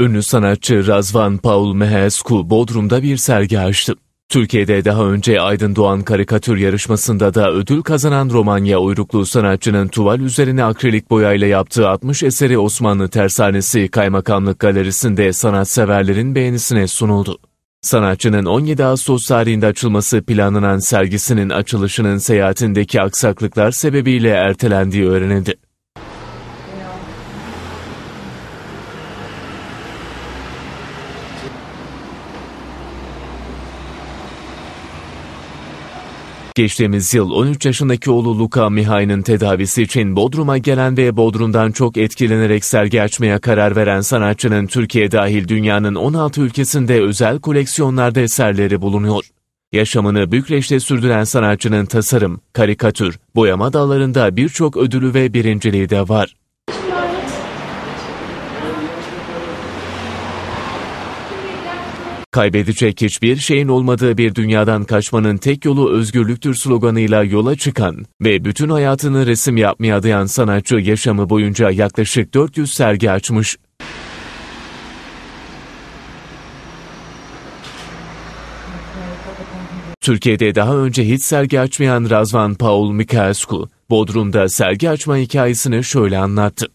Ünlü sanatçı Razvan Paul Mehesku Bodrum'da bir sergi açtı. Türkiye'de daha önce Aydın Doğan karikatür yarışmasında da ödül kazanan Romanya uyruklu sanatçının tuval üzerine akrilik boyayla yaptığı 60 eseri Osmanlı Tersanesi Kaymakamlık Galerisi'nde sanatseverlerin beğenisine sunuldu. Sanatçının 17 Ağustos tarihinde açılması planlanan sergisinin açılışının seyahatindeki aksaklıklar sebebiyle ertelendiği öğrenildi. Geçtiğimiz yıl 13 yaşındaki oğlu Luka Mihai'nin tedavisi için Bodrum'a gelen ve Bodrum'dan çok etkilenerek sergi açmaya karar veren sanatçının Türkiye dahil dünyanın 16 ülkesinde özel koleksiyonlarda eserleri bulunuyor. Yaşamını Bükreş'te sürdüren sanatçının tasarım, karikatür, boyama dallarında birçok ödülü ve birinciliği de var. Kaybedecek hiçbir şeyin olmadığı bir dünyadan kaçmanın tek yolu özgürlüktür sloganıyla yola çıkan ve bütün hayatını resim yapmaya adayan sanatçı yaşamı boyunca yaklaşık 400 sergi açmış. Türkiye'de daha önce hiç sergi açmayan Razvan Paul Mikaescu, Bodrum'da sergi açma hikayesini şöyle anlattı.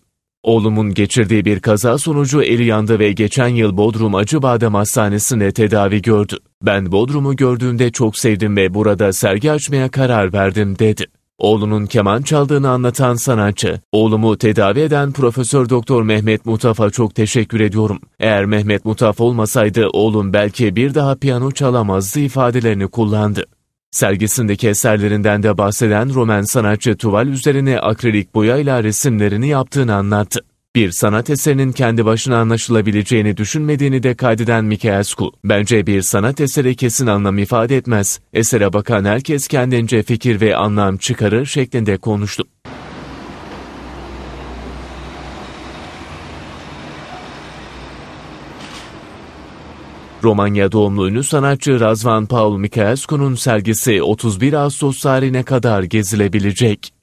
Oğlumun geçirdiği bir kaza sonucu eli yandı ve geçen yıl Bodrum Acıbadem Hastanesi'ne tedavi gördü. Ben Bodrum'u gördüğümde çok sevdim ve burada sergi açmaya karar verdim dedi. Oğlunun keman çaldığını anlatan sanatçı, oğlumu tedavi eden Profesör Doktor Mehmet Mutaf'a çok teşekkür ediyorum. Eğer Mehmet Mutaf olmasaydı oğlum belki bir daha piyano çalamazdı ifadelerini kullandı. Sergisindeki eserlerinden de bahseden Roman sanatçı tuval üzerine akrilik boyayla resimlerini yaptığını anlattı. Bir sanat eserinin kendi başına anlaşılabileceğini düşünmediğini de kaydeden Mikaescu, bence bir sanat eseri kesin anlam ifade etmez, esere bakan herkes kendince fikir ve anlam çıkarır şeklinde konuştu. Romanya doğumlu ünlü sanatçı Razvan Paul Mikaelsko'nun sergisi 31 Ağustos tarihine kadar gezilebilecek.